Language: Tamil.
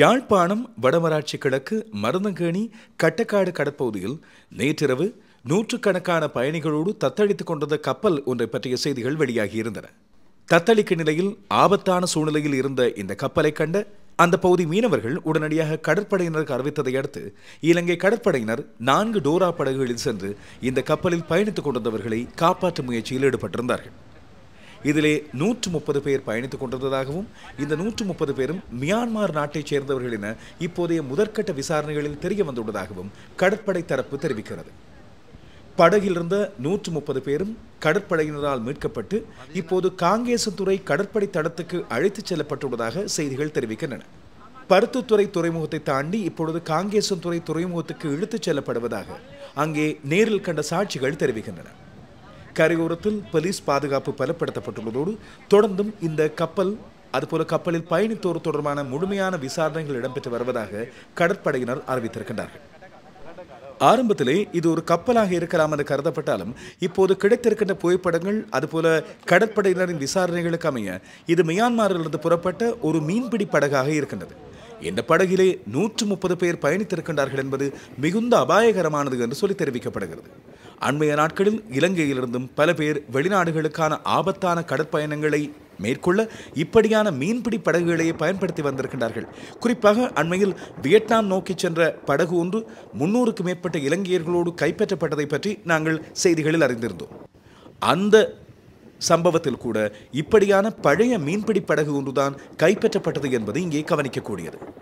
யாழ்ப்பாணம் வடமராட்சி கிழக்கு மருந்தங்கேணி கட்டக்காடு கடற்பகுதியில் நேற்றிரவு நூற்றுக்கணக்கான பயணிகளோடு தத்தளித்துக் கொண்டிருந்த கப்பல் ஒன்றை பற்றிய செய்திகள் வெளியாகியிருந்தன தத்தளிக்க நிலையில் ஆபத்தான சூழ்நிலையில் இருந்த இந்த கப்பலை கண்ட அந்த பகுதி மீனவர்கள் உடனடியாக கடற்படையினருக்கு அறிவித்ததை அடுத்து இலங்கை கடற்படையினர் நான்கு டோரா படகுகளில் சென்று இந்த கப்பலில் பயணித்துக் கொண்டிருந்தவர்களை காப்பாற்றும் முயற்சியில் ஈடுபட்டிருந்தார்கள் இதிலே நூற்று முப்பது பேர் பயணித்துக் கொண்டிருந்ததாகவும் இந்த நூற்று முப்பது பேரும் மியான்மர் நாட்டைச் சேர்ந்தவர்கள் என இப்போதைய முதற்கட்ட விசாரணைகளில் தெரிய வந்துள்ளதாகவும் கடற்படை தரப்பு தெரிவிக்கிறது படகிலிருந்த நூற்று முப்பது பேரும் கடற்படையினரால் மீட்கப்பட்டு இப்போது காங்கேசத்துறை கடற்படை தடத்துக்கு அழைத்துச் செல்லப்பட்டுள்ளதாக செய்திகள் தெரிவிக்கின்றன பருத்துத்துறை துறைமுகத்தை தாண்டி இப்பொழுது துறை துறைமுகத்துக்கு இழுத்துச் செல்லப்படுவதாக அங்கே நேரில் கண்ட சாட்சிகள் தெரிவிக்கின்றன கரையோரத்தில் போலீஸ் பாதுகாப்பு பலப்படுத்தப்பட்டுள்ளதோடு தொடர்ந்தும் இந்த கப்பல் அதுபோல கப்பலில் பயணித்தோர் தொடர்பான முழுமையான விசாரணைகள் இடம்பெற்று வருவதாக கடற்படையினர் அறிவித்திருக்கின்றார்கள் ஆரம்பத்திலே இது ஒரு கப்பலாக இருக்கலாம் என்று கருதப்பட்டாலும் இப்போது கிடைத்திருக்கின்ற புகைப்படங்கள் அதுபோல கடற்படையினரின் விசாரணைகளுக்கு அமைய இது மியான்மாரிலிருந்து புறப்பட்ட ஒரு மீன்பிடி படகாக இருக்கின்றது இந்த படகிலே நூற்று முப்பது பேர் பயணித்திருக்கின்றார்கள் என்பது மிகுந்த அபாயகரமானது என்று சொல்லி தெரிவிக்கப்படுகிறது அண்மைய நாட்களில் இலங்கையிலிருந்தும் பல பேர் வெளிநாடுகளுக்கான ஆபத்தான கடற்பயணங்களை மேற்கொள்ள இப்படியான மீன்பிடி படகுகளையே பயன்படுத்தி வந்திருக்கின்றார்கள் குறிப்பாக அண்மையில் வியட்நாம் நோக்கி சென்ற படகு ஒன்று முன்னூறுக்கு மேற்பட்ட இலங்கையர்களோடு கைப்பற்றப்பட்டதை பற்றி நாங்கள் செய்திகளில் அறிந்திருந்தோம் அந்த சம்பவத்தில் கூட இப்படியான பழைய மீன்பிடி படகு ஒன்றுதான் கைப்பற்றப்பட்டது என்பது இங்கே கவனிக்கக்கூடியது